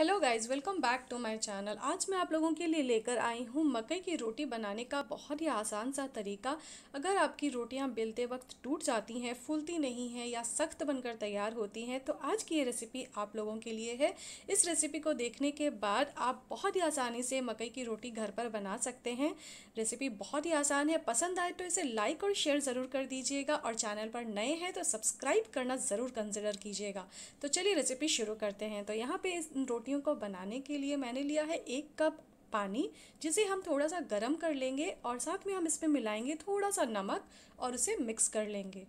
hello guys welcome back to my channel आज मैं आप लोगों के लिए लेकर आई हूँ मकई की रोटी बनाने का बहुत ही आसान सा तरीका अगर आपकी रोटियाँ बेलते वक्त टूट जाती हैं फूलती नहीं हैं या सख्त बनकर तैयार होती हैं तो आज की ये रेसिपी आप लोगों के लिए है इस रेसिपी को देखने के बाद आप बहुत ही आसानी से मकई की रोटी घर पर बना सकते हैं रेसिपी बहुत ही आसान है पसंद आए तो इसे लाइक और शेयर ज़रूर कर दीजिएगा और चैनल पर नए हैं तो सब्सक्राइब करना ज़रूर कंसिडर कीजिएगा तो चलिए रेसिपी शुरू करते हैं तो यहाँ पर इस रोटी लिट्टियों को बनाने के लिए मैंने लिया है एक कप पानी जिसे हम थोड़ा सा गर्म कर लेंगे और साथ में हम इसमें मिलाएंगे थोड़ा सा नमक और उसे मिक्स कर लेंगे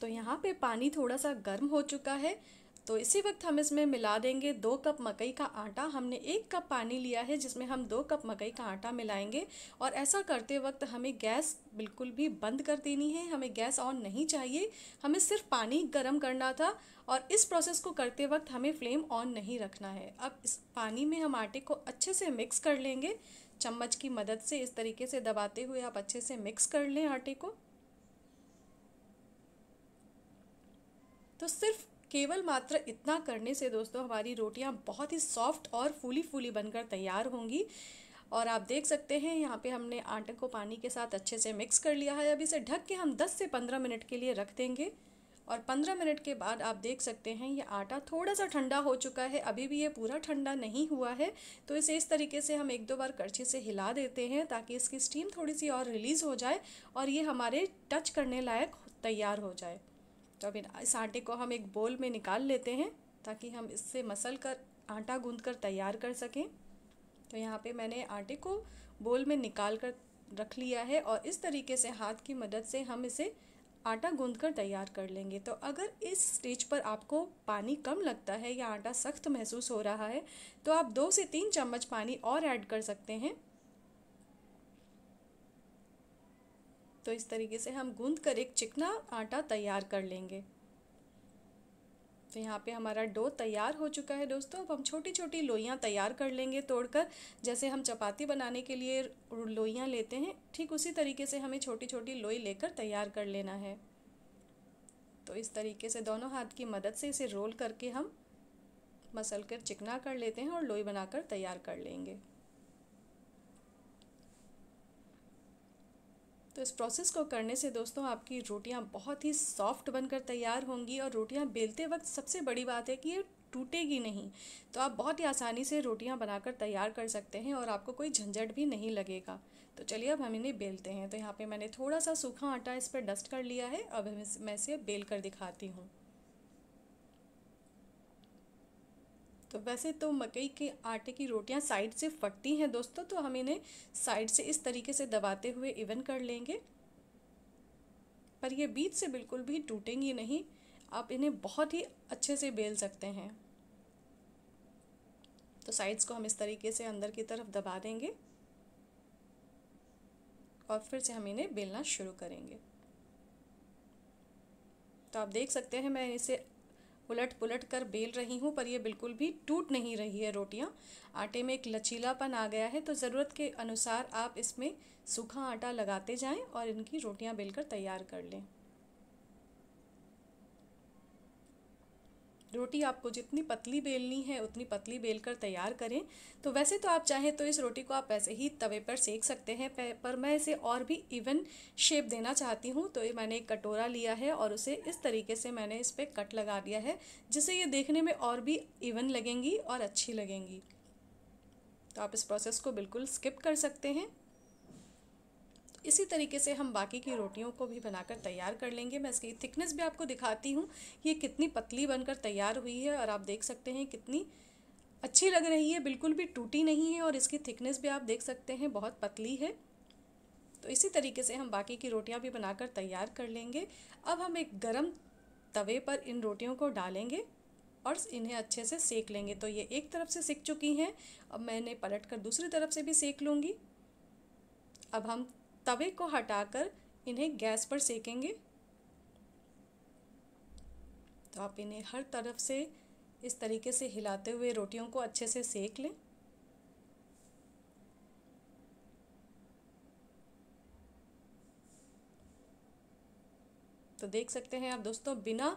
तो यहाँ पे पानी थोड़ा सा गर्म हो चुका है तो इसी वक्त हम इसमें मिला देंगे दो कप मकई का आटा हमने एक कप पानी लिया है जिसमें हम दो कप मकई का आटा मिलाएंगे और ऐसा करते वक्त हमें गैस बिल्कुल भी बंद कर देनी है हमें गैस ऑन नहीं चाहिए हमें सिर्फ पानी गर्म करना था और इस प्रोसेस को करते वक्त हमें फ्लेम ऑन नहीं रखना है अब इस पानी में हम आटे को अच्छे से मिक्स कर लेंगे चम्मच की मदद से इस तरीके से दबाते हुए आप अच्छे से मिक्स कर लें आटे को तो सिर्फ केवल मात्र इतना करने से दोस्तों हमारी रोटियां बहुत ही सॉफ्ट और फूली फूली बनकर तैयार होंगी और आप देख सकते हैं यहाँ पे हमने आटे को पानी के साथ अच्छे से मिक्स कर लिया है अब इसे ढक के हम 10 से 15 मिनट के लिए रख देंगे और 15 मिनट के बाद आप देख सकते हैं ये आटा थोड़ा सा ठंडा हो चुका है अभी भी ये पूरा ठंडा नहीं हुआ है तो इसे इस तरीके से हम एक दो बार करछी से हिला देते हैं ताकि इसकी स्टीम थोड़ी सी और रिलीज़ हो जाए और ये हमारे टच करने लायक तैयार हो जाए तो अभी इस आटे को हम एक बोल में निकाल लेते हैं ताकि हम इससे मसल कर आटा गूँध कर तैयार कर सकें तो यहाँ पे मैंने आटे को बोल में निकाल कर रख लिया है और इस तरीके से हाथ की मदद से हम इसे आटा गूँध कर तैयार कर लेंगे तो अगर इस स्टेज पर आपको पानी कम लगता है या आटा सख्त महसूस हो रहा है तो आप दो से तीन चम्मच पानी और ऐड कर सकते हैं तो इस तरीके से हम गूंद कर एक चिकना आटा तैयार कर लेंगे तो यहाँ पे हमारा डो तैयार हो चुका है दोस्तों अब हम छोटी छोटी लोइयाँ तैयार कर लेंगे तोड़कर जैसे हम चपाती बनाने के लिए लोइयाँ लेते हैं ठीक उसी तरीके से हमें छोटी छोटी लोई लेकर तैयार कर लेना है तो इस तरीके से दोनों हाथ की मदद से इसे रोल करके हम मसल कर चिकना कर लेते हैं और लोई बनाकर तैयार कर लेंगे तो इस प्रोसेस को करने से दोस्तों आपकी रोटियां बहुत ही सॉफ्ट बनकर तैयार होंगी और रोटियां बेलते वक्त सबसे बड़ी बात है कि ये टूटेगी नहीं तो आप बहुत ही आसानी से रोटियां बनाकर तैयार कर सकते हैं और आपको कोई झंझट भी नहीं लगेगा तो चलिए अब हम इन्हें बेलते हैं तो यहाँ पर मैंने थोड़ा सा सूखा आटा इस पर डस्ट कर लिया है अब मैं इसे बेल कर दिखाती हूँ तो वैसे तो मकई के आटे की रोटियां साइड से फटती हैं दोस्तों तो हम इन्हें साइड से इस तरीके से दबाते हुए इवन कर लेंगे पर ये बीच से बिल्कुल भी टूटेंगी नहीं आप इन्हें बहुत ही अच्छे से बेल सकते हैं तो साइड्स को हम इस तरीके से अंदर की तरफ दबा देंगे और फिर से हम इन्हें बेलना शुरू करेंगे तो आप देख सकते हैं मैं इसे उलट पुलट कर बेल रही हूँ पर ये बिल्कुल भी टूट नहीं रही है रोटियाँ आटे में एक लचीलापन आ गया है तो ज़रूरत के अनुसार आप इसमें सूखा आटा लगाते जाएं और इनकी रोटियाँ बेलकर तैयार कर लें रोटी आपको जितनी पतली बेलनी है उतनी पतली बेल कर तैयार करें तो वैसे तो आप चाहें तो इस रोटी को आप ऐसे ही तवे पर सेक सकते हैं पर मैं इसे और भी इवन शेप देना चाहती हूँ तो ये मैंने एक कटोरा लिया है और उसे इस तरीके से मैंने इस पर कट लगा दिया है जिससे ये देखने में और भी इवन लगेंगी और अच्छी लगेंगी तो आप इस प्रोसेस को बिल्कुल स्किप कर सकते हैं इसी तरीके से हम बाकी की रोटियों को भी बनाकर तैयार कर लेंगे मैं इसकी थिकनेस भी आपको दिखाती हूँ ये कितनी पतली बनकर तैयार हुई है और आप देख सकते हैं कितनी अच्छी लग रही है बिल्कुल भी टूटी नहीं है और इसकी थिकनेस भी आप देख सकते हैं बहुत पतली है तो इसी तरीके से हम बाकी की रोटियाँ भी बनाकर तैयार कर लेंगे अब हम एक गर्म तवे पर इन रोटियों को डालेंगे और इन्हें अच्छे से सेक लेंगे तो ये एक तरफ से सेक चुकी हैं अब मैं इन्हें पलट कर दूसरी तरफ से भी सेक लूँगी अब हम तवे को हटाकर इन्हें गैस पर सेकेंगे तो आप इन्हें हर तरफ से इस तरीके से हिलाते हुए रोटियों को अच्छे से सेक लें तो देख सकते हैं आप दोस्तों बिना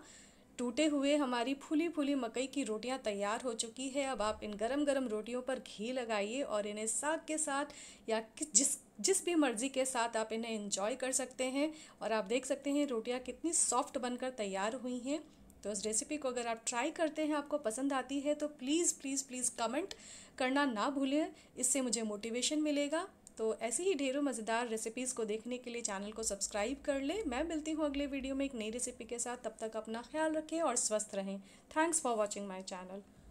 टूटे हुए हमारी फूली फूली मकई की रोटियां तैयार हो चुकी है अब आप इन गरम गरम रोटियों पर घी लगाइए और इन्हें साग के साथ या जिस जिस भी मर्ज़ी के साथ आप इन्हें इंजॉय कर सकते हैं और आप देख सकते हैं रोटियां कितनी सॉफ्ट बनकर तैयार हुई हैं तो इस रेसिपी को अगर आप ट्राई करते हैं आपको पसंद आती है तो प्लीज़ प्लीज़ प्लीज़ कमेंट करना ना भूलें इससे मुझे मोटिवेशन मिलेगा तो ऐसी ही ढेरों मज़ेदार रेसिपीज़ को देखने के लिए चैनल को सब्सक्राइब कर ले मैं मिलती हूँ अगले वीडियो में एक नई रेसिपी के साथ तब तक अपना ख्याल रखें और स्वस्थ रहें thanks for watching my channel